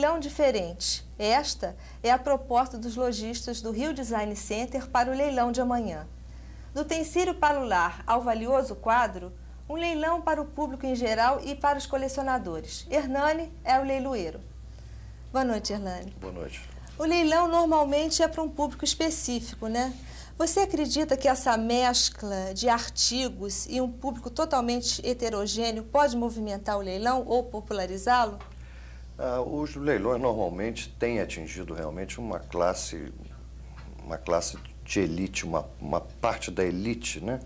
leilão diferente. Esta é a proposta dos lojistas do Rio Design Center para o leilão de amanhã. Do tensílio para o lar ao valioso quadro, um leilão para o público em geral e para os colecionadores. Hernani é o leiloeiro. Boa noite, Hernani. Boa noite. O leilão normalmente é para um público específico, né? Você acredita que essa mescla de artigos e um público totalmente heterogêneo pode movimentar o leilão ou popularizá-lo? Ah, os leilões normalmente têm atingido realmente uma classe, uma classe de elite, uma, uma parte da elite, né?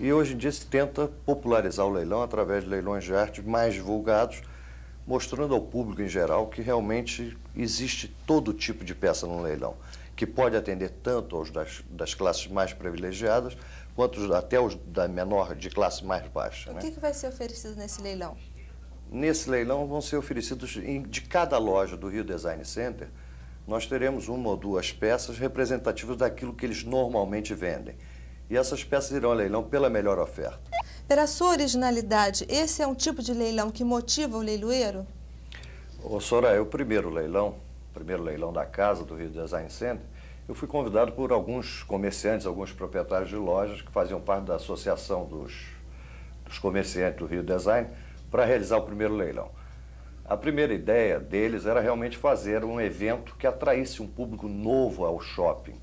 E hoje em dia se tenta popularizar o leilão através de leilões de arte mais divulgados, mostrando ao público em geral que realmente existe todo tipo de peça no leilão, que pode atender tanto aos das, das classes mais privilegiadas, quanto até os da menor, de classe mais baixa. O né? que, que vai ser oferecido nesse leilão? Nesse leilão vão ser oferecidos de cada loja do Rio Design Center, nós teremos uma ou duas peças representativas daquilo que eles normalmente vendem. E essas peças irão ao leilão pela melhor oferta. Pela sua originalidade, esse é um tipo de leilão que motiva o leiloeiro? Ô, é o primeiro leilão, o primeiro leilão da casa do Rio Design Center, eu fui convidado por alguns comerciantes, alguns proprietários de lojas que faziam parte da associação dos, dos comerciantes do Rio Design, para realizar o primeiro leilão. A primeira ideia deles era realmente fazer um evento que atraísse um público novo ao shopping.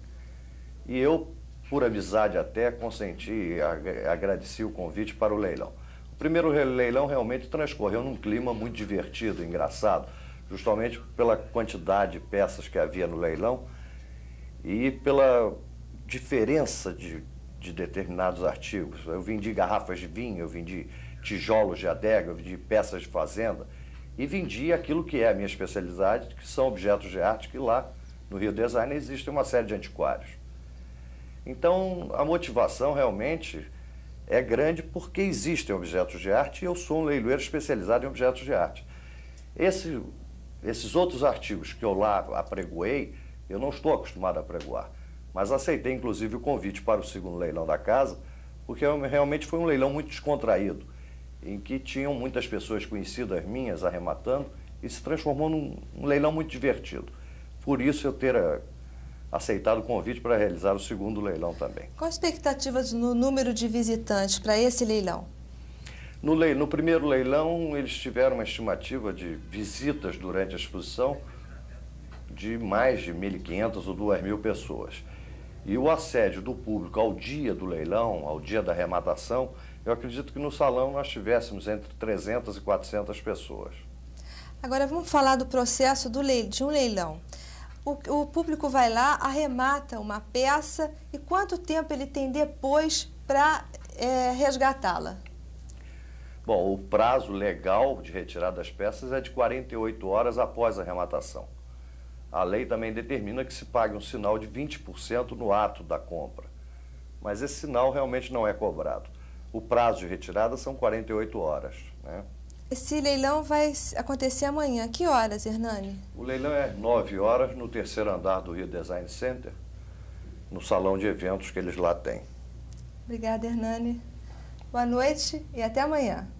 E eu, por amizade até, consenti e agradeci o convite para o leilão. O primeiro leilão realmente transcorreu num clima muito divertido, engraçado, justamente pela quantidade de peças que havia no leilão e pela diferença de de determinados artigos. Eu vendi garrafas de vinho, eu vendi tijolos de adega, eu vendi peças de fazenda e vendi aquilo que é a minha especialidade, que são objetos de arte que lá no Rio Design existe uma série de antiquários. Então, a motivação realmente é grande porque existem objetos de arte e eu sou um leiloeiro especializado em objetos de arte. Esse, esses outros artigos que eu lá apregoei, eu não estou acostumado a pregoar. Mas aceitei, inclusive, o convite para o segundo leilão da casa, porque é realmente foi um leilão muito descontraído, em que tinham muitas pessoas conhecidas minhas arrematando e se transformou num um leilão muito divertido. Por isso eu ter eh, aceitado o convite para realizar o segundo leilão também. Qual a expectativa no número de visitantes para esse leilão? No, leilão? no primeiro leilão, eles tiveram uma estimativa de visitas durante a exposição de mais de 1.500 ou 2.000 pessoas. E o assédio do público ao dia do leilão, ao dia da arrematação, eu acredito que no salão nós tivéssemos entre 300 e 400 pessoas. Agora vamos falar do processo do leilão, de um leilão. O, o público vai lá, arremata uma peça e quanto tempo ele tem depois para é, resgatá-la? Bom, o prazo legal de retirada das peças é de 48 horas após a arrematação. A lei também determina que se pague um sinal de 20% no ato da compra. Mas esse sinal realmente não é cobrado. O prazo de retirada são 48 horas. Né? Esse leilão vai acontecer amanhã. Que horas, Hernani? O leilão é 9 horas no terceiro andar do Rio Design Center, no salão de eventos que eles lá têm. Obrigada, Hernani. Boa noite e até amanhã.